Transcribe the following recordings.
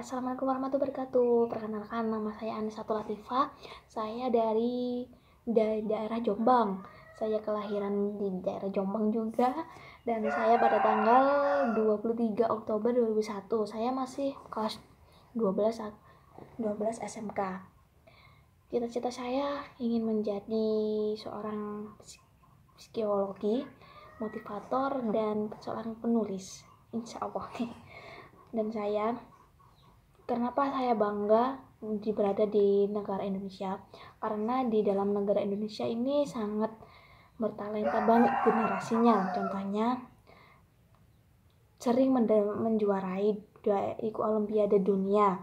Assalamualaikum warahmatullahi wabarakatuh. Perkenalkan nama saya Anisatul Latifah. Saya dari da daerah Jombang. Saya kelahiran di daerah Jombang juga dan saya pada tanggal 23 Oktober 2001. Saya masih kelas 12 12 SMK. Cita-cita saya ingin menjadi seorang psikologi, motivator dan seorang penulis. Insya Allah. Dan saya Kenapa saya bangga di berada di negara Indonesia? Karena di dalam negara Indonesia ini sangat bertalenta banget generasinya. Contohnya sering menjuarai ikut olimpiade dunia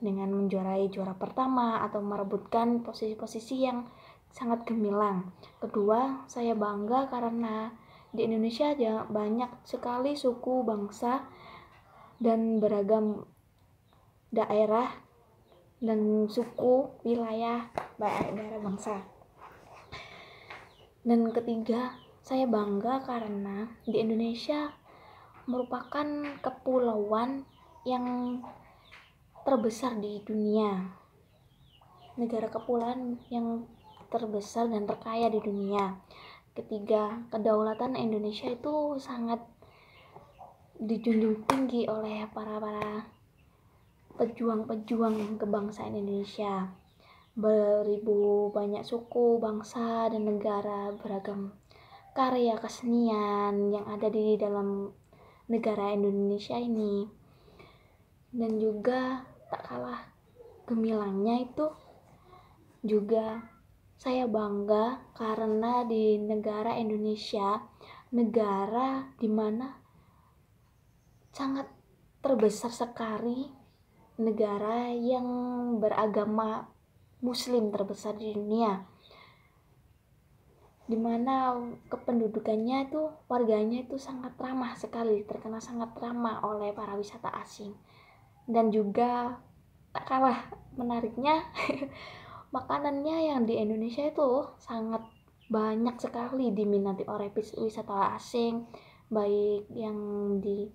dengan menjuarai juara pertama atau merebutkan posisi-posisi yang sangat gemilang. Kedua, saya bangga karena di Indonesia banyak sekali suku, bangsa, dan beragam daerah dan suku, wilayah, daerah bangsa. Dan ketiga, saya bangga karena di Indonesia merupakan kepulauan yang terbesar di dunia. Negara kepulauan yang terbesar dan terkaya di dunia. Ketiga, kedaulatan Indonesia itu sangat dijunjung tinggi oleh para-para pejuang-pejuang kebangsaan Indonesia beribu banyak suku, bangsa, dan negara beragam karya kesenian yang ada di dalam negara Indonesia ini dan juga tak kalah gemilangnya itu juga saya bangga karena di negara Indonesia negara dimana sangat terbesar sekali negara yang beragama muslim terbesar di dunia dimana kependudukannya itu warganya itu sangat ramah sekali terkena sangat ramah oleh para wisata asing dan juga tak kalah menariknya makanannya yang di Indonesia itu sangat banyak sekali diminati oleh wisata asing baik yang di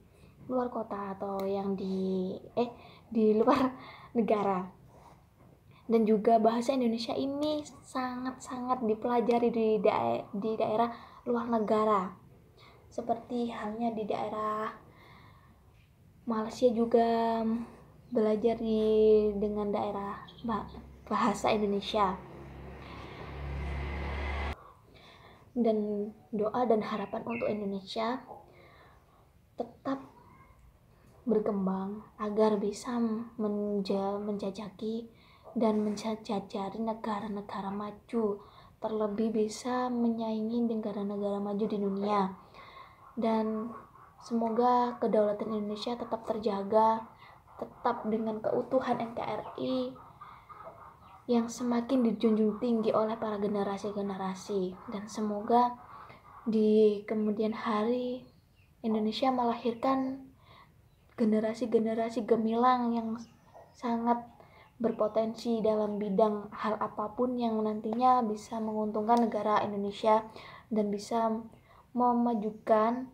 luar kota atau yang di eh di luar negara dan juga bahasa Indonesia ini sangat-sangat dipelajari di daer di daerah luar negara seperti halnya di daerah Malaysia juga belajar di dengan daerah bahasa Indonesia dan doa dan harapan untuk Indonesia tetap berkembang agar bisa menja menjajaki dan menjajari negara-negara maju terlebih bisa menyaingi negara-negara maju di dunia dan semoga kedaulatan Indonesia tetap terjaga tetap dengan keutuhan NKRI yang semakin dijunjung tinggi oleh para generasi-generasi dan semoga di kemudian hari Indonesia melahirkan generasi-generasi gemilang yang sangat berpotensi dalam bidang hal apapun yang nantinya bisa menguntungkan negara Indonesia dan bisa memajukan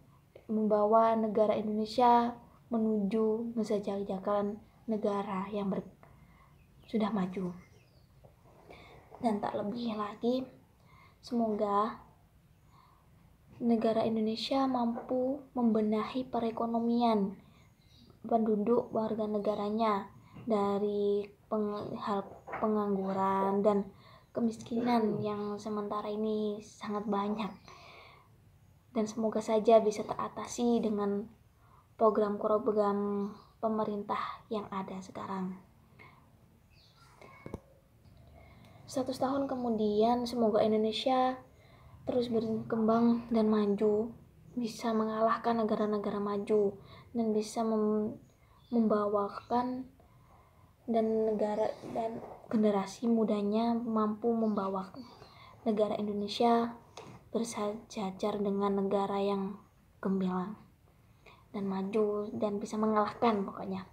membawa negara Indonesia menuju mensejahterakan negara yang ber, sudah maju. Dan tak lebih lagi, semoga negara Indonesia mampu membenahi perekonomian penduduk warga negaranya dari peng, hal pengangguran dan kemiskinan yang sementara ini sangat banyak dan semoga saja bisa teratasi dengan program-program pemerintah yang ada sekarang. Satu tahun kemudian semoga Indonesia terus berkembang dan maju bisa mengalahkan negara-negara maju dan bisa mem membawakan dan negara dan generasi mudanya mampu membawa negara Indonesia bersajajar dengan negara yang gemilang dan maju dan bisa mengalahkan pokoknya.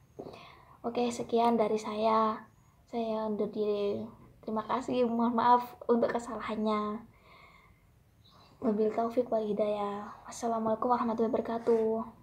Oke, sekian dari saya. Saya undur diri. Terima kasih. Mohon maaf untuk kesalahannya. mobil taufik wal hidayah. Wassalamualaikum warahmatullahi wabarakatuh.